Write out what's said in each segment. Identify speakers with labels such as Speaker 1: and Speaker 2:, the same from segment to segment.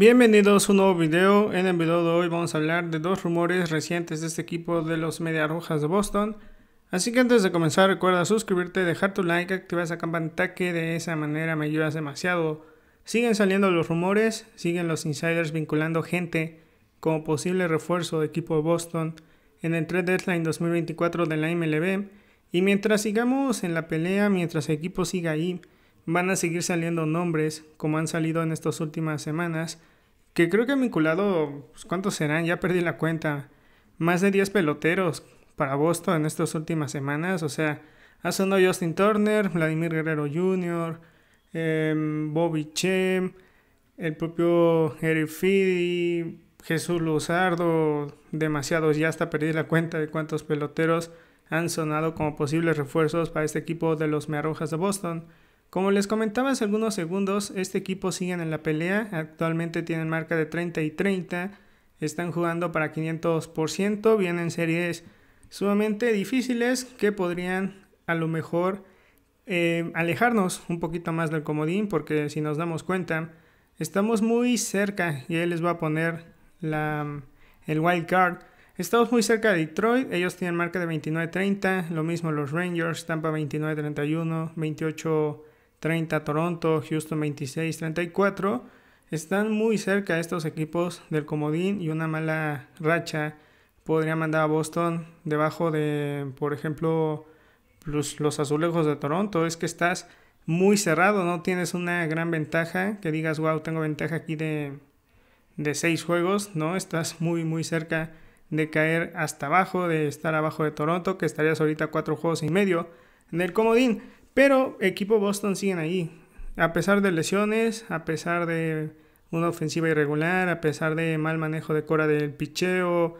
Speaker 1: Bienvenidos a un nuevo video. En el video de hoy vamos a hablar de dos rumores recientes de este equipo de los media Rojas de Boston. Así que antes de comenzar recuerda suscribirte, dejar tu like, activar esa campanita que de esa manera me ayudas demasiado. Siguen saliendo los rumores, siguen los insiders vinculando gente como posible refuerzo de equipo de Boston en el 3 deadline 2024 de la MLB. Y mientras sigamos en la pelea, mientras el equipo siga ahí, van a seguir saliendo nombres como han salido en estas últimas semanas, que creo que han vinculado, pues, ¿cuántos serán? Ya perdí la cuenta. Más de 10 peloteros para Boston en estas últimas semanas. O sea, ha sonado Justin Turner, Vladimir Guerrero Jr., em, Bobby Chem, el propio Eric Fidi, Jesús Luzardo, demasiados. Ya hasta perdí la cuenta de cuántos peloteros han sonado como posibles refuerzos para este equipo de los Mearrojas de Boston. Como les comentaba hace algunos segundos, este equipo sigue en la pelea, actualmente tienen marca de 30 y 30, están jugando para 500%, vienen series sumamente difíciles que podrían a lo mejor eh, alejarnos un poquito más del comodín porque si nos damos cuenta estamos muy cerca y ahí les voy a poner la, el wild card. Estamos muy cerca de Detroit, ellos tienen marca de 29-30, lo mismo los Rangers, Tampa 29-31, 28 30 Toronto, Houston 26, 34. Están muy cerca estos equipos del comodín y una mala racha podría mandar a Boston debajo de, por ejemplo, los, azulejos de Toronto. Es que estás muy cerrado, no tienes una gran ventaja que digas, wow, tengo ventaja aquí de, de seis juegos, ¿no? Estás muy, muy cerca de caer hasta abajo, de estar abajo de Toronto, que estarías ahorita cuatro juegos y medio en el comodín. Pero equipo Boston siguen ahí. A pesar de lesiones, a pesar de una ofensiva irregular, a pesar de mal manejo de Cora del picheo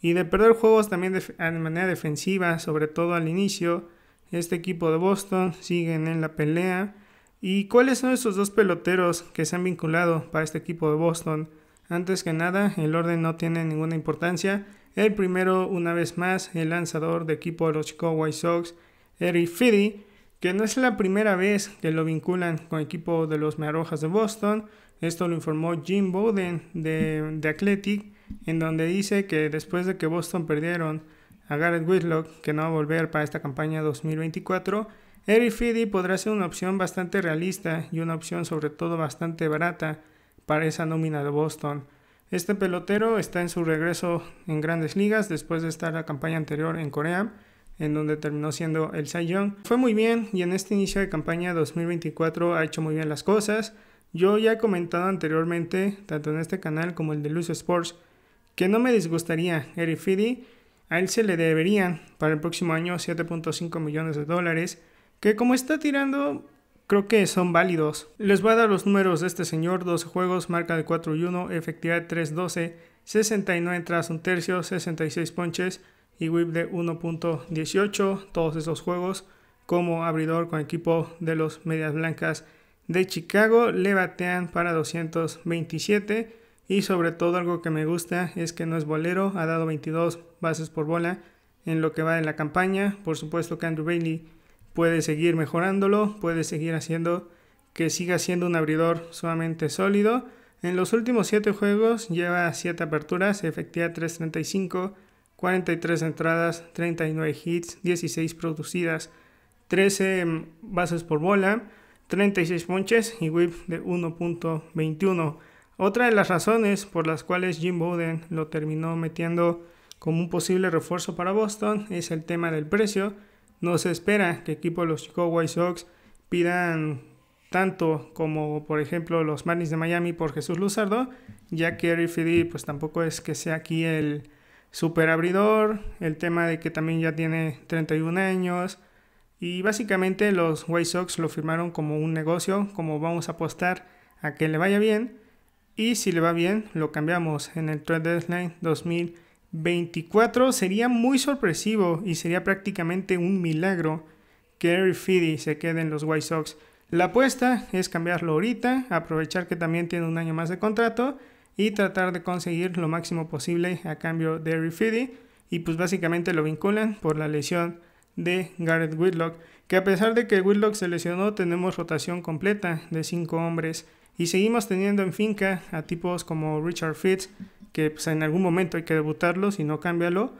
Speaker 1: y de perder juegos también de, manera defensiva, sobre todo al inicio, este equipo de Boston siguen en la pelea. ¿Y cuáles son esos dos peloteros que se han vinculado para este equipo de Boston? Antes que nada, el orden no tiene ninguna importancia. El primero, una vez más, el lanzador de equipo de los Chicago White Sox, Eric Fiddy, que no es la primera vez que lo vinculan con el equipo de los Marojas de Boston. Esto lo informó Jim Bowden de, de Athletic, en donde dice que después de que Boston perdieron a Garrett Whitlock, que no va a volver para esta campaña 2024, Eric Fiddy podrá ser una opción bastante realista y una opción sobre todo bastante barata para esa nómina de Boston. Este pelotero está en su regreso en grandes ligas después de estar la campaña anterior en Corea en donde terminó siendo el Cy Fue muy bien y en este inicio de campaña 2024 ha hecho muy bien las cosas. Yo ya he comentado anteriormente, tanto en este canal como el de Luz Sports, que no me disgustaría Eric Fiddy. A él se le deberían para el próximo año 7.5 millones de dólares, que como está tirando, creo que son válidos. Les voy a dar los números de este señor, 12 juegos, marca de 4 y 1, efectividad 3-12, 69 entradas un tercio, 66 ponches, y WIP de 1.18, todos esos juegos como abridor con equipo de los Medias Blancas de Chicago, le batean para 227 y sobre todo algo que me gusta es que no es bolero, ha dado 22 bases por bola en lo que va en la campaña, por supuesto que Andrew Bailey puede seguir mejorándolo, puede seguir haciendo que siga siendo un abridor sumamente sólido. En los últimos 7 juegos lleva 7 aperturas, efectiva 335 43 entradas, 39 hits, 16 producidas, 13 em, bases por bola, 36 ponches y whip de 1.21. Otra de las razones por las cuales Jim Bowden lo terminó metiendo como un posible refuerzo para Boston es el tema del precio. No se espera que equipos los Chicago White Sox pidan tanto como por ejemplo los Marlins de Miami por Jesús Luzardo, ya que Eric pues tampoco es que sea aquí el, super abridor, el tema de que también ya tiene 31 años y básicamente los White Sox lo firmaron como un negocio, como vamos a apostar a que le vaya bien y si le va bien lo cambiamos en el trade deadline 2024 sería muy sorpresivo y sería prácticamente un milagro que Eric Fiddy se quede en los White Sox. La apuesta es cambiarlo ahorita, aprovechar que también tiene un año más de contrato y tratar de conseguir lo máximo posible a cambio de Rifidi. Y pues básicamente lo vinculan por la lesión de Garrett Whitlock, que a pesar de que Whitlock se lesionó, tenemos rotación completa de 5 hombres y seguimos teniendo en finca a tipos como Richard Fitz, que pues, en algún momento hay que debutarlo, si no cámbialo.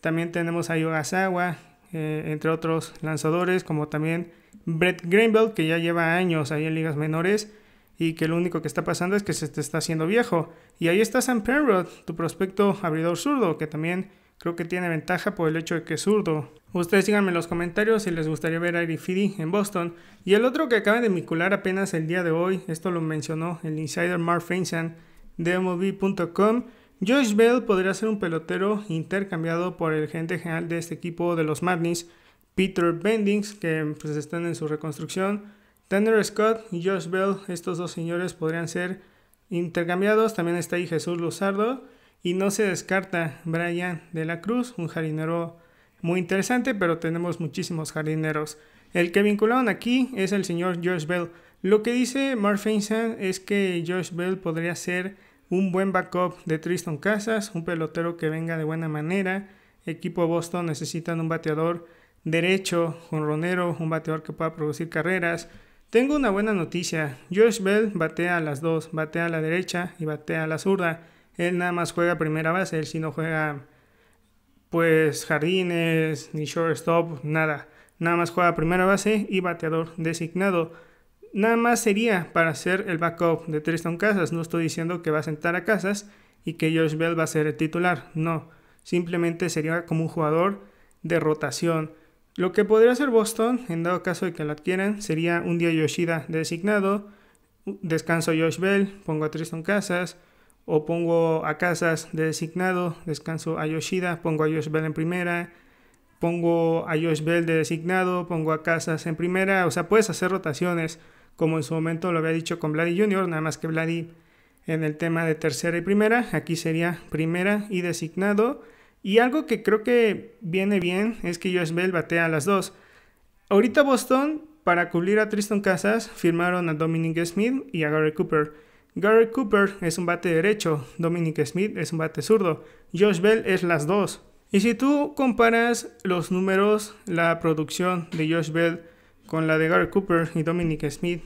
Speaker 1: También tenemos a Yogasawa, eh, entre otros lanzadores, como también Brett Greenbelt, que ya lleva años ahí en ligas menores y que lo único que está pasando es que se te está haciendo viejo. Y ahí está Sam Penrod, tu prospecto abridor zurdo, que también creo que tiene ventaja por el hecho de que es zurdo. Ustedes díganme en los comentarios si les gustaría ver a Irifidi en Boston. Y el otro que acaba de vincular apenas el día de hoy, esto lo mencionó el insider Mark Feinstein de MLB.com, Josh Bell podría ser un pelotero intercambiado por el gerente general de este equipo de los Marlins, Peter Bendings, que pues están en su reconstrucción Tanner Scott y Josh Bell, estos dos señores podrían ser intercambiados. También está ahí Jesús Luzardo. Y no se descarta Brian de la Cruz, un jardinero muy interesante, pero tenemos muchísimos jardineros. El que vincularon aquí es el señor Josh Bell. Lo que dice Mark es que Josh Bell podría ser un buen backup de Tristan Casas, un pelotero que venga de buena manera. Equipo Boston necesitan un bateador derecho, un ronero, un bateador que pueda producir carreras tengo una buena noticia. Josh Bell batea a las dos, batea a la derecha y batea a la zurda. Él nada más juega primera base, él si no juega pues jardines, ni shortstop, nada. Nada más juega primera base y bateador designado. Nada más sería para hacer el backup de Tristan Casas. No estoy diciendo que va a sentar a Casas y que Josh Bell va a ser el titular. No, simplemente sería como un jugador de rotación. Lo que podría hacer Boston, en dado caso de que lo adquieran, sería un día Yoshida designado, descanso a Josh Bell, pongo a Tristan Casas, o pongo a Casas de designado, descanso a Yoshida, pongo a Josh Bell en primera, pongo a Josh Bell de designado, pongo a Casas en primera, o sea, puedes hacer rotaciones, como en su momento lo había dicho con Vladi Jr., nada más que Vladi en el tema de tercera y primera, aquí sería primera y designado, y algo que creo que viene bien es que Josh Bell batea a las dos. Ahorita Boston, para cubrir a Tristan Casas, firmaron a Dominic Smith y a Gary Cooper. Gary Cooper es un bate derecho, Dominic Smith es un bate zurdo, Josh Bell es las dos. Y si tú comparas los números, la producción de Josh Bell con la de Gary Cooper y Dominic Smith,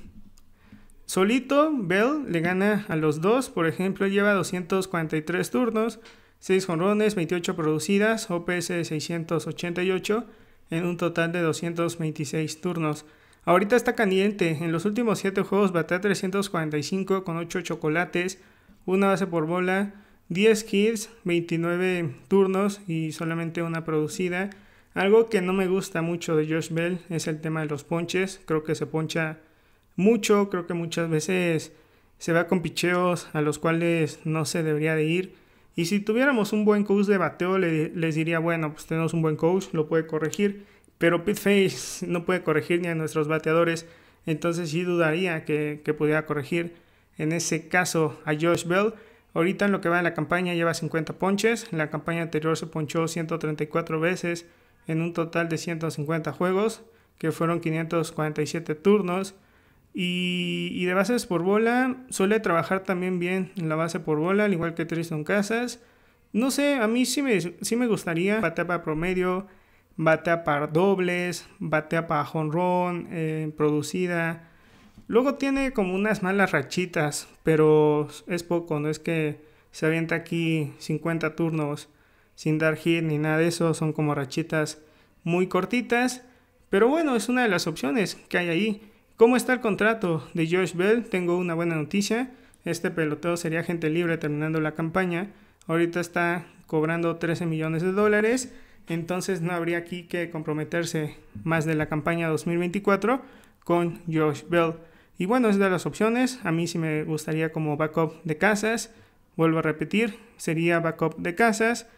Speaker 1: solito Bell le gana a los dos, por ejemplo, lleva 243 turnos 6 jonrones, 28 producidas, OPS 688 en un total de 226 turnos. Ahorita está caliente, en los últimos 7 juegos batea 345 con 8 chocolates, una base por bola, 10 hits, 29 turnos y solamente una producida. Algo que no me gusta mucho de Josh Bell es el tema de los ponches. Creo que se poncha mucho, creo que muchas veces se va con picheos a los cuales no se debería de ir. Y si tuviéramos un buen coach de bateo, les diría, bueno, pues tenemos un buen coach, lo puede corregir, pero Pitface no puede corregir ni a nuestros bateadores, entonces sí dudaría que, pudiera corregir. En ese caso, a Josh Bell, ahorita en lo que va en la campaña lleva 50 ponches, en la campaña anterior se ponchó 134 veces en un total de 150 juegos, que fueron 547 turnos. Y, de bases por bola, suele trabajar también bien en la base por bola, al igual que Tristan Casas. No sé, a mí sí me, sí me gustaría batea para promedio, batea para dobles, batea para jonrón, eh, producida. Luego tiene como unas malas rachitas, pero es poco, no es que se avienta aquí 50 turnos sin dar hit ni nada de eso, son como rachitas muy cortitas. Pero bueno, es una de las opciones que hay ahí. ¿Cómo está el contrato de Josh Bell? Tengo una buena noticia. Este pelotero sería gente libre terminando la campaña. Ahorita está cobrando 13 millones de dólares. Entonces no habría aquí que comprometerse más de la campaña 2024 con Josh Bell. Y bueno, es de las opciones. A mí sí me gustaría como backup de casas. Vuelvo a repetir, sería backup de casas.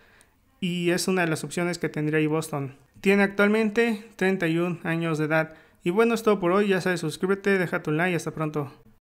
Speaker 1: Y es una de las opciones que tendría ahí Boston. Tiene actualmente 31 años de edad. Y bueno, es todo por hoy. Ya sabes, suscríbete, deja tu like y hasta pronto.